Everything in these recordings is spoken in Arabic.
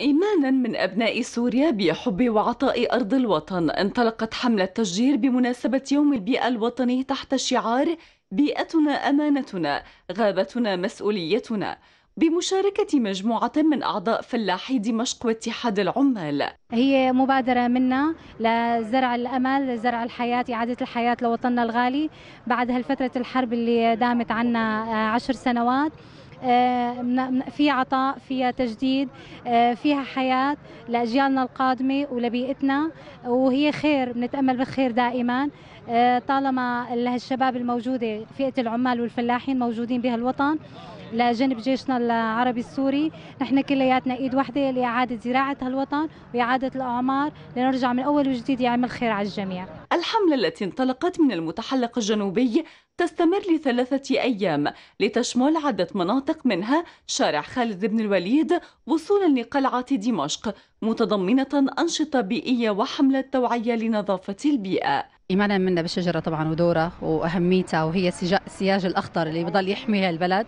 إيمانا من أبناء سوريا بحب وعطاء أرض الوطن انطلقت حملة تشجير بمناسبة يوم البيئة الوطني تحت شعار بيئتنا أمانتنا غابتنا مسؤوليتنا بمشاركة مجموعة من أعضاء فلاحي دمشق واتحاد العمال هي مبادرة منا لزرع الأمل لزرع الحياة إعادة الحياة لوطننا الغالي بعد هالفترة الحرب اللي دامت عنا عشر سنوات آه، في عطاء فيها تجديد آه، فيها حياة لأجيالنا القادمة ولبيئتنا وهي خير بنتأمل بالخير دائما آه، طالما الشباب الموجودة فئة العمال والفلاحين موجودين بهالوطن لجنب جيشنا العربي السوري نحن كلياتنا ايد واحده لاعاده زراعه هالوطن واعاده الاعمار لنرجع من اول وجديد يعمل خير على الجميع الحملة التي انطلقت من المتحلق الجنوبي تستمر لثلاثة أيام لتشمل عدة مناطق منها شارع خالد بن الوليد وصولا لقلعة دمشق متضمنة أنشطة بيئية وحملة توعية لنظافة البيئة إيمانا منا بالشجرة طبعا ودورها وأهميتها وهي السياج الأخضر اللي بضل يحميها البلد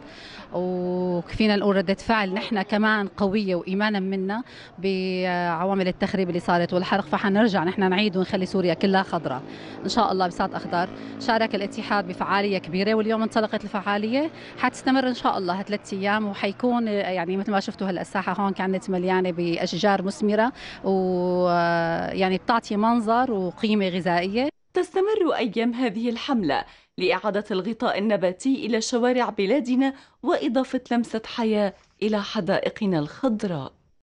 وكفينا نقول ردة فعل نحن كمان قوية وإيمانا منا بعوامل التخريب اللي صارت والحرق فحنرجع نحن نعيد ونخلي سوريا كلها خضراء إن شاء الله بساط أخضر شارك الاتحاد بفعالية كبيرة واليوم انطلقت الفعالية حتستمر إن شاء الله ثلاث أيام وحيكون يعني مثل ما شفتوا هلا الساحة هون كانت مليانة بأشجار مثمرة ويعني بتعطي منظر وقيمة غذائية تستمر أيام هذه الحملة لإعادة الغطاء النباتي إلى شوارع بلادنا وإضافة لمسة حياة إلى حدائقنا الخضراء